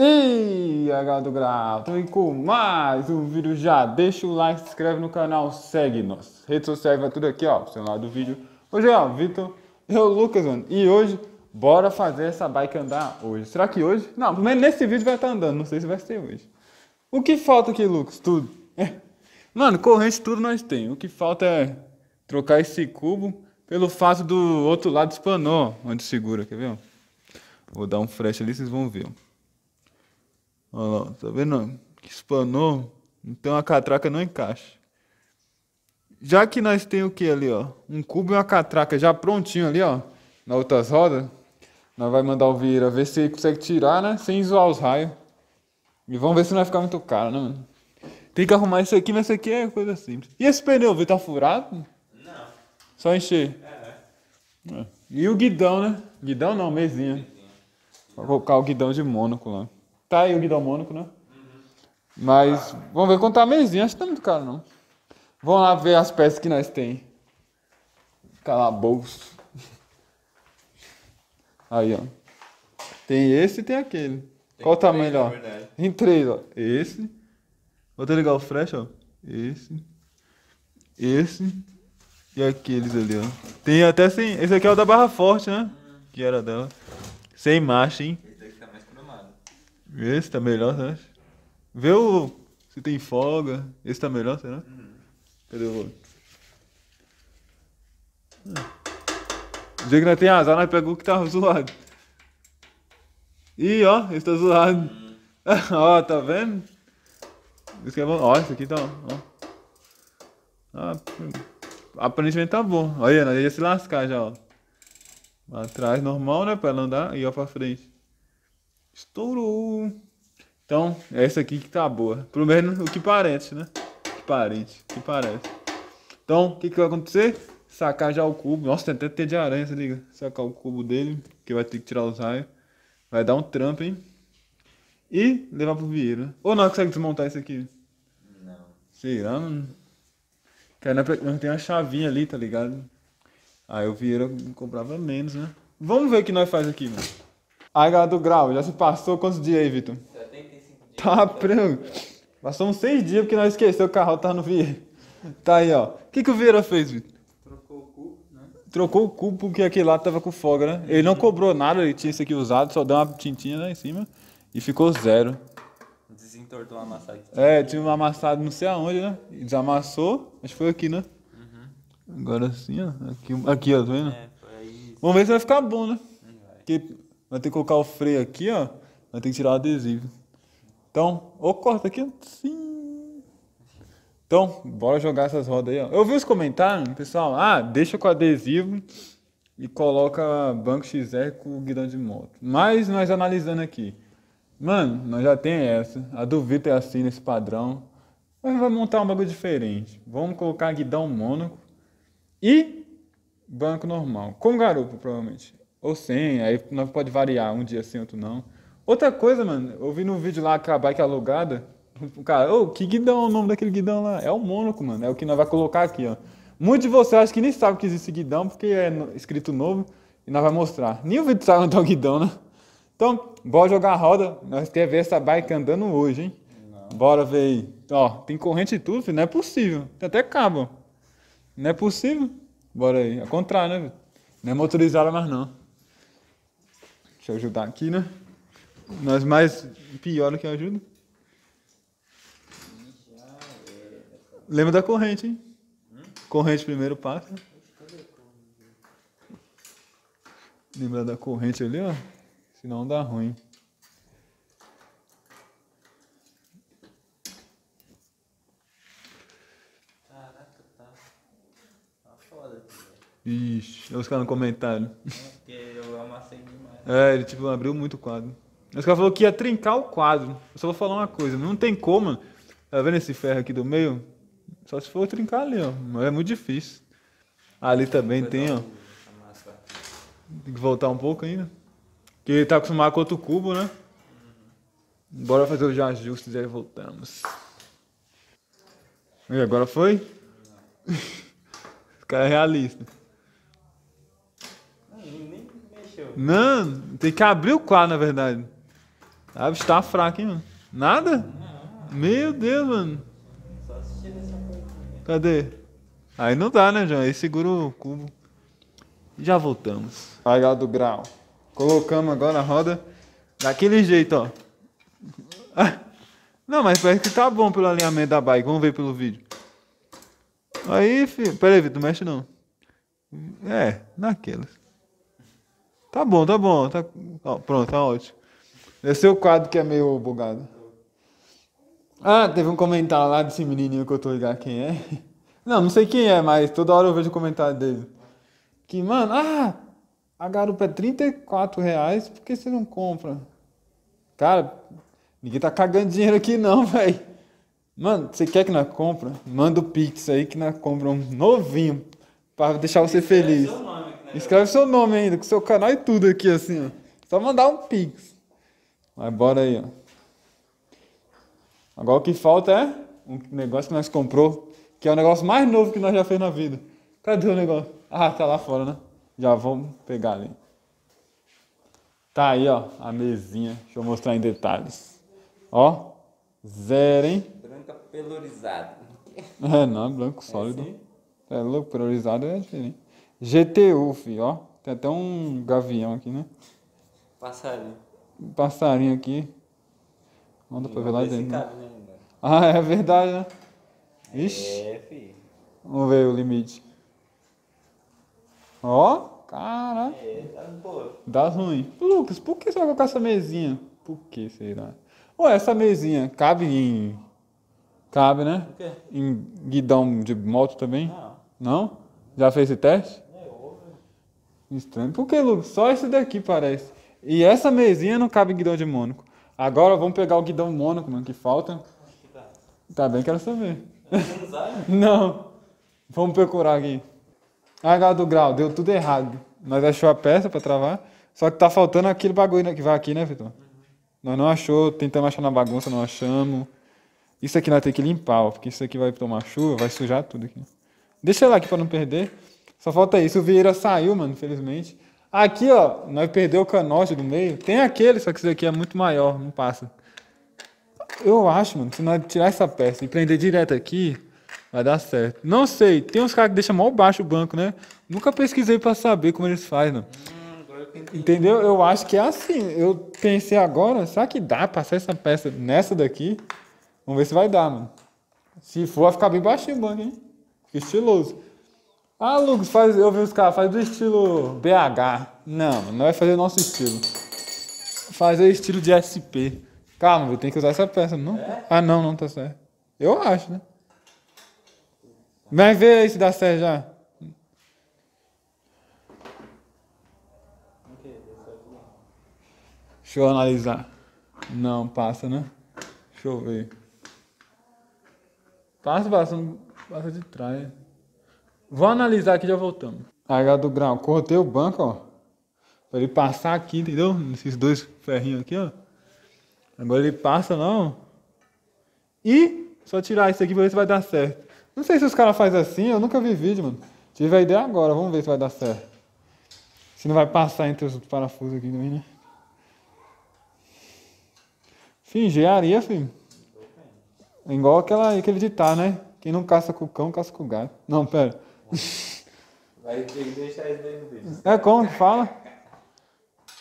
E aí galera do Grau, tô então, com mais um vídeo já. Deixa o like, se inscreve no canal, segue nossas redes sociais, vai tudo aqui ó, pro lado do vídeo. Hoje é o Vitor, eu Lucas, mano. E hoje, bora fazer essa bike andar hoje. Será que hoje? Não, mas nesse vídeo vai estar tá andando, não sei se vai ser hoje. O que falta aqui, Lucas? Tudo. É. Mano, corrente tudo nós tem. O que falta é trocar esse cubo pelo fato do outro lado espanou, onde segura, quer ver? Vou dar um flash ali, vocês vão ver. Olha lá, tá vendo? Que espanou. Então a catraca não encaixa. Já que nós temos o que ali, ó? Um cubo e uma catraca já prontinho ali, ó. Na outras rodas. Nós vai mandar o Vieira ver se ele consegue tirar, né? Sem zoar os raios. E vamos ver se não vai ficar muito caro, né, mano? Tem que arrumar isso aqui, mas isso aqui é coisa simples. E esse pneu, viu? Tá furado? Não. Só encher? É. é. é. E o guidão, né? Guidão não, mesinha. Vou colocar o guidão de Mônaco lá. Tá aí o Mônico, né? Mas vamos ver quanto tá a mesinha, acho que tá muito caro não. Vamos lá ver as peças que nós tem. Calabouço. Aí, ó. Tem esse e tem aquele. Tem Qual o tamanho, ó? Tem três, ó. Esse. Vou até ligar o flash, ó. Esse. Esse. E aqueles ali, ó. Tem até sem. Esse aqui é o da Barra Forte, né? Que era dela. Sem marcha, hein? Esse tá melhor, você acha? Vê o... se tem folga. Esse tá melhor, será? Hum. Cadê o outro? O ah. dia que nós tem azar, nós pegamos o que tava zoado. Ih, ó, esse tá zoado. ó, tá vendo? olha é bom. Ó, esse aqui tá, ó. Ah, aparentemente tá bom. Olha, nós ia se lascar já, ó. Atrás normal, né? Pra ela andar e ó pra frente. Estourou. Então, é essa aqui que tá boa. Pelo menos o que parece, né? Que o que parece. Então, o que, que vai acontecer? Sacar já o cubo. Nossa, tem até ter de aranha, se liga. Sacar o cubo dele, que vai ter que tirar os raios. Vai dar um trampo, hein? E levar pro Vieira. Ou não consegue desmontar isso aqui? Não. Será, mano? Cara, é não tem uma chavinha ali, tá ligado? Aí o Vieira comprava menos, né? Vamos ver o que nós faz aqui, mano. Aí, galera do grau, já se passou quantos dias aí, Vitor? 75 dias. Tá, Passou Passamos seis dias porque nós esqueceu o carro tava tá no Vieira. Tá aí, ó. O que, que o Vieira fez, Vitor? Trocou o cubo, né? Trocou o porque aquele lá tava com folga, né? Ele não uhum. cobrou nada, ele tinha isso aqui usado, só deu uma tintinha lá em cima e ficou zero. Desentortou um aqui. É, tinha uma amassado não sei aonde, né? E desamassou, acho que foi aqui, né? Uhum. Agora sim, ó. Aqui, aqui ó, tá vendo? É, foi aí. Vamos ver se vai ficar bom, né? Não vai. Porque Vai ter que colocar o freio aqui, ó. Vai ter que tirar o adesivo. Então, ou corta aqui, sim. Então, bora jogar essas rodas aí, ó. Eu vi os comentários, pessoal. Ah, deixa com adesivo e coloca banco XR com guidão de moto. Mas nós analisando aqui. Mano, nós já tem essa. A do Vitor é assim nesse padrão. Mas vai montar um bagulho diferente. Vamos colocar guidão Mônaco e banco normal. Com garupa, provavelmente ou sem, aí nós pode variar, um dia sim, outro não. Outra coisa, mano, eu vi no vídeo lá com a bike é alugada, o cara, ô, oh, que guidão o nome daquele guidão lá? É o Mônaco, mano, é o que nós vai colocar aqui, ó. Muitos de vocês acho que nem sabem que existe guidão, porque é escrito novo, e nós vai mostrar. Nem o vídeo sabe onde é o guidão, né? Então, bora jogar a roda, nós queremos ver essa bike andando hoje, hein? Não. Bora ver aí. Ó, tem corrente e tudo, filho. não é possível. Tem até cabo. Não é possível. Bora aí. Ao contrário, né? Não é motorizada mais não ajudar aqui, né? Nós mais pior do que ajuda. Lembra da corrente, hein? Corrente primeiro passo Lembra da corrente ali, ó? Senão dá ruim. Caraca, tá. Tá foda aqui, velho. Ixi, olha os caras no comentário. É. É, ele tipo, abriu muito o quadro. Mas o cara falou que ia trincar o quadro. Eu só vou falar uma coisa, não tem como. Tá vendo esse ferro aqui do meio? Só se for trincar ali, ó. Mas é muito difícil. Ali também tem, ó. Tem que voltar um pouco ainda. Que ele tá acostumado com outro cubo, né? Bora fazer os ajustes e aí voltamos. E agora foi? Esse cara é realista. Não, tem que abrir o quadro, na verdade. Ah, está fraco, hein, mano? Nada? Meu Deus, mano. Cadê? Aí não dá, né, João? Aí segura o cubo. Já voltamos. Aí, lá do grau. Colocamos agora a roda daquele jeito, ó. Não, mas parece que tá bom pelo alinhamento da bike. Vamos ver pelo vídeo. Aí, filho. Pera aí, Vitor, não mexe não. É, naquelas. Tá bom, tá bom. Tá... Ó, pronto, tá ótimo. Esse é o quadro que é meio bugado. Ah, teve um comentário lá desse menininho que eu tô ligado quem é. Não, não sei quem é, mas toda hora eu vejo o comentário dele. Que, mano, ah, a garupa é 34 reais, por que você não compra? Cara, ninguém tá cagando dinheiro aqui não, velho. Mano, você quer que nós compra? Manda o Pix aí que nós compra um novinho pra deixar você feliz. Escreve seu nome ainda, com seu canal e tudo aqui, assim, ó. Só mandar um pix. Mas bora aí, ó. Agora o que falta é um negócio que nós comprou, que é o negócio mais novo que nós já fez na vida. Cadê o negócio? Ah, tá lá fora, né? Já vamos pegar ali. Tá aí, ó, a mesinha. Deixa eu mostrar em detalhes. Ó, zero, hein? Branca pelorizada. É, não, é branco é sólido. É, assim? é louco, pelorizado é diferente. GTU, filho, ó. Tem até um gavião aqui, né? Passarinho. passarinho aqui. Manda pra ver lá dentro. Né? Cabe, né? Ah, é verdade, né? Ixi. É, filho. Vamos ver o limite. Ó, cara. É, tá boa. Dá ruim. Lucas, por que você vai colocar essa mesinha? Por que será? Ué, essa mesinha cabe em. Cabe, né? O quê? Em guidão de moto também? Não. Não? Já fez esse teste? Estranho. Por que, Lucas? Só esse daqui parece. E essa mesinha não cabe guidão de Mônaco. Agora vamos pegar o guidão Mônaco, mano, que falta. Tá bem, quero saber. Não. Vamos procurar aqui. Ah, galera do grau, deu tudo errado. Nós achou a peça pra travar. Só que tá faltando aquele bagulho né, que vai aqui, né, Vitor? Nós não achou, tentamos achar na bagunça, não achamos. Isso aqui nós temos que limpar, ó, porque isso aqui vai tomar chuva, vai sujar tudo aqui. Deixa lá aqui pra não perder. Só falta isso. O Vieira saiu, mano, infelizmente. Aqui, ó, nós perdeu o canote do meio. Tem aquele, só que esse aqui é muito maior, não passa. Eu acho, mano, se nós tirar essa peça e prender direto aqui, vai dar certo. Não sei, tem uns caras que deixam mal baixo o banco, né? Nunca pesquisei para saber como eles fazem, Entendeu? Eu acho que é assim. Eu pensei agora, será que dá passar essa peça nessa daqui? Vamos ver se vai dar, mano. Se for, vai ficar bem baixinho o banco, hein? estiloso. Ah, Lucas, faz, eu vi os caras, faz do estilo BH. Não, não vai é fazer nosso estilo. Fazer estilo de SP. Calma, tenho que usar essa peça, não? É? Ah, não, não tá certo. Eu acho, né? Vai ver aí se dá certo já. Deixa eu analisar. Não, passa, né? Deixa eu ver. Passa, passa, passa de trás. Vou analisar e já voltamos. Aí do grau, cortei o banco, ó. Pra ele passar aqui, entendeu? Nesses dois ferrinhos aqui, ó. Agora ele passa, não. E só tirar isso aqui pra ver se vai dar certo. Não sei se os caras fazem assim, eu nunca vi vídeo, mano. Tive a ideia agora, vamos ver se vai dar certo. Se não vai passar entre os parafusos aqui também, né? Fim, engenharia, filho. É igual aquela, aquele ditado, né? Quem não caça com o cão, caça com o gato. Não, pera. Vai ter que deixar isso aí no vídeo. Né? É como que fala?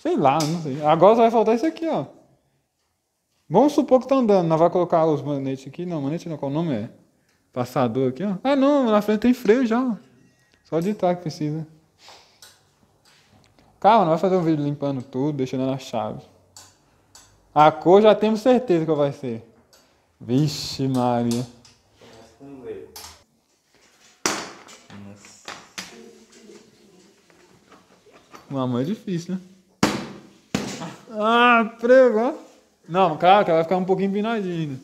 Sei lá, não sei. Agora só vai faltar isso aqui, ó. Vamos supor que tá andando. Nós vai colocar os manetes aqui. Não, manete não, qual o nome é? Passador aqui, ó. Ah, não, na frente tem freio já. Só digitar que precisa. Calma, não vai fazer um vídeo limpando tudo, deixando ela chave. A cor já temos certeza que vai ser. Vixe Maria. Começa com Uma mão é difícil, né? Ah, prego, ó. Não, calma, que ela vai ficar um pouquinho empinadinha.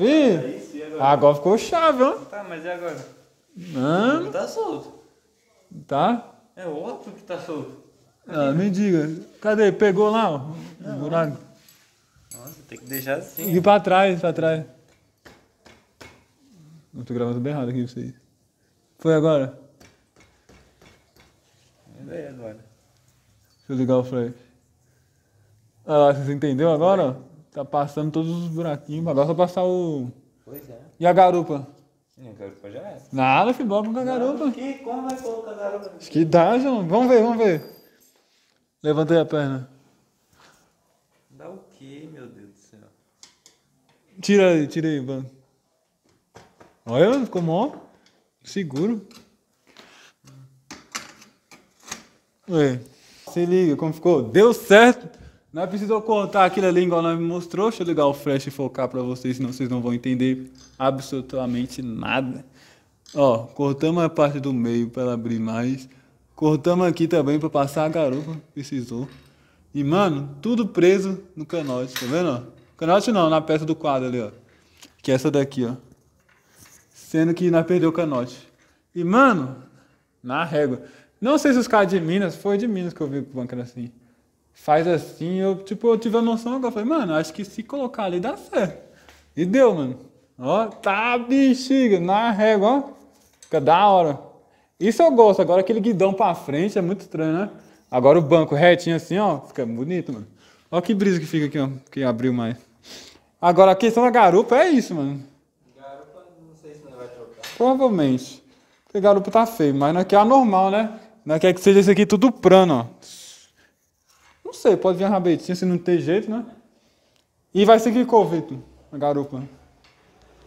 Ih, é isso, agora? agora? ficou chave, ó. Tá, mas e agora? Não. Tá solto. Tá? É outro que tá solto. Ah, me diga. Cadê? Pegou lá, ó. o buraco. Nossa, tem que deixar assim. E pra trás, pra trás. Eu tô gravando bem errado aqui pra vocês. Foi agora? agora. É, é, é, né? Deixa eu ligar o flash. Olha lá, vocês entenderam agora? Tá passando todos os buraquinhos. Agora só passar o. Pois é. E a garupa? Sim, a garupa já é. Nada, filho, com a garupa. Que? Como vai colocar a garupa? Acho que dá, João. Vamos ver, vamos ver. Levantei a perna. Dá o quê, meu Deus do céu? Tira aí, tira aí, banco. Olha, ficou mó seguro. É. Se liga como ficou. Deu certo. Não é preciso cortar aquilo ali igual nós me mostrou. Deixa eu ligar o flash e focar para vocês, senão vocês não vão entender absolutamente nada. Ó, cortamos a parte do meio para abrir mais. Cortamos aqui também para passar a garupa, precisou. E, mano, tudo preso no canote, tá vendo? Ó? Canote não, na peça do quadro ali, ó. Que é essa daqui, ó. Sendo que nós perdeu o canote. E, mano, na régua. Não sei se os caras de Minas, foi de Minas que eu vi que o banco era assim. Faz assim, eu, tipo, eu tive a noção agora. Falei, mano, acho que se colocar ali dá certo. E deu, mano. Ó, tá bexiga, na régua, ó. Fica da hora. Isso eu gosto. Agora aquele guidão pra frente é muito estranho, né? Agora o banco retinho assim, ó. Fica bonito, mano. Ó que brisa que fica aqui, ó. Que abriu mais. Agora a questão da garupa é isso, mano. Garupa, não sei se não vai trocar. Provavelmente. Porque garupa tá feio, mas aqui é, é a normal, né? Não quer que seja isso aqui tudo plano, ó. Não sei, pode vir a rabetinha se não tem jeito, né? E vai ser que cor, Vitor? A garupa.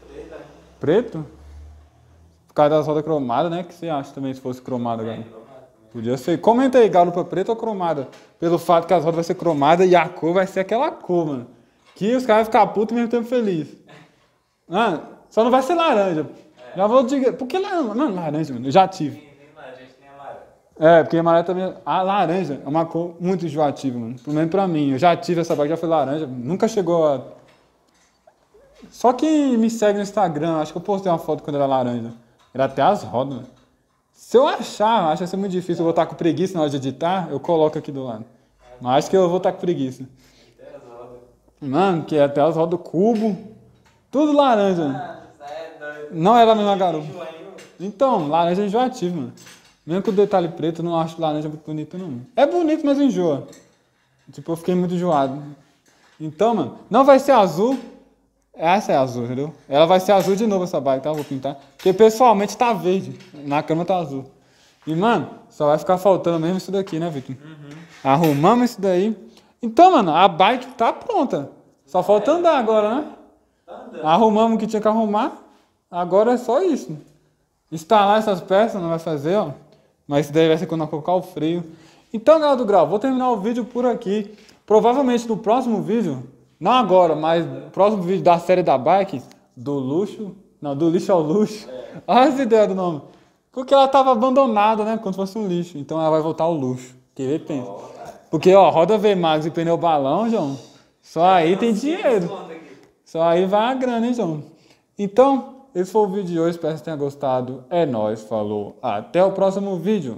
Preta. Preto? Por causa das rodas cromadas, né? O que você acha também se fosse cromada, galera? Podia ser. Comenta aí, garupa preta ou cromada? Pelo fato que as rodas vai ser cromada e a cor vai ser aquela cor, mano. Que os caras vão ficar putos e mesmo tempo feliz. Mano, ah, só não vai ser laranja. É. Já vou dizer. Por que laranja? Mano, é laranja, mano. Eu já tive. É, porque amarelo também. A laranja é uma cor muito enjoativa, mano. Pelo menos pra mim. Eu já tive essa bike, já foi laranja. Nunca chegou a. Só quem me segue no Instagram, acho que eu postei uma foto quando era laranja. Era até as rodas, mano. Se eu achar, acho que vai ser muito difícil. Eu vou estar com preguiça na hora de editar, eu coloco aqui do lado. Mas acho que eu vou estar tá com preguiça. Mano, que é até as rodas do cubo. Tudo laranja. Ah, é Não era a mesma garupa. Então, laranja é enjoativo, mano. Mesmo com o detalhe preto, eu não acho laranja muito bonito, não. É bonito, mas enjoa. Tipo, eu fiquei muito enjoado. Então, mano, não vai ser azul. Essa é azul, entendeu? Ela vai ser azul de novo essa bike, tá? vou pintar. Porque pessoalmente tá verde. Na cama tá azul. E, mano, só vai ficar faltando mesmo isso daqui, né, Vitor? Uhum. Arrumamos isso daí. Então, mano, a bike tá pronta. Só falta andar agora, né? Tá Arrumamos o que tinha que arrumar. Agora é só isso. Instalar essas peças, não vai fazer, ó. Mas deve ser quando eu colocar o freio. Então, galera do grau, vou terminar o vídeo por aqui. Provavelmente no próximo vídeo, não agora, mas no próximo vídeo da série da bike, do luxo, não, do lixo ao luxo. É. Olha essa ideia do nome. Porque ela estava abandonada, né? Como se fosse um lixo. Então ela vai voltar ao luxo. Que tá. Porque, ó, roda V-Max e pneu balão, João. Só aí tem dinheiro. Só aí vai a grana, hein, João. Então, esse foi o vídeo de hoje, espero que tenha gostado. É nóis, falou, até o próximo vídeo.